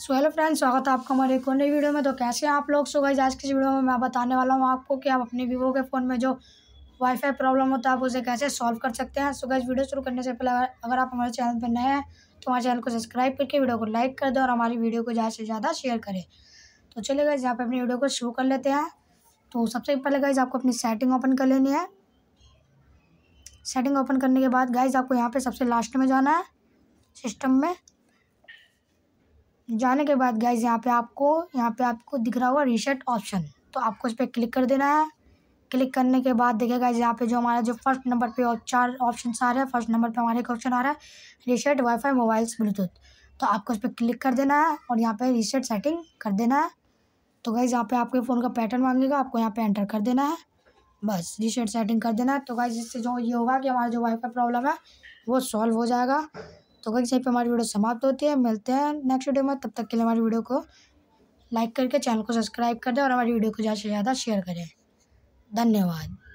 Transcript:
so hello friends स्वागत है आपका हमारे एक और नई वीडियो में तो कैसे हैं आप लोग सो गाइज आज की इस वीडियो में मैं बताने वाला हूँ आपको कि आप अपने वीवो के फ़ोन में जो वाईफाई प्रॉब्लम होता है आप उसे कैसे सॉल्व कर सकते हैं सो गाइज वीडियो शुरू करने से पहले अगर आप हमारे चैनल पर नए हैं तो हमारे चैनल को सब्सक्राइब करके वीडियो को लाइक कर दें और हमारी वीडियो को ज़्यादा से ज़्यादा शेयर करें तो चले गए आप अपनी वीडियो को शुरू कर लेते हैं तो सबसे पहले गाइज आपको अपनी सेटिंग ओपन कर लेनी है सेटिंग ओपन करने के बाद गाइज आपको यहाँ पर सबसे लास्ट में जाना है सिस्टम में जाने के बाद गाइज यहाँ पे आपको यहाँ पे आपको दिख रहा होगा रीसेट ऑप्शन तो आपको इस पर क्लिक कर देना है क्लिक करने के बाद देखेगा यहाँ पे जो हमारा जो फर्स्ट नंबर पे और चार ऑप्शन आ रहे हैं फर्स्ट नंबर पे हमारे एक ऑप्शन आ रहा है रीसेट वाईफाई मोबाइल्स ब्लूटूथ तो आपको इस पर क्लिक कर देना है और यहाँ पे रीसेट सेटिंग कर देना है तो गाइज़ यहाँ पे आपके फ़ोन का पैटर्न मांगेगा आपको यहाँ पे एंटर कर देना है बस रीसेट सेटिंग कर देना है तो गाइज़ इससे जो ये होगा कि हमारा जो वाईफाई प्रॉब्लम है वो सॉल्व हो जाएगा तो कहीं पर हमारी वीडियो समाप्त होती है मिलते हैं नेक्स्ट वीडियो में तब तक के लिए हमारी वीडियो को लाइक करके चैनल को सब्सक्राइब कर दें और हमारी वीडियो को ज़्यादा से ज़्यादा शेयर करें धन्यवाद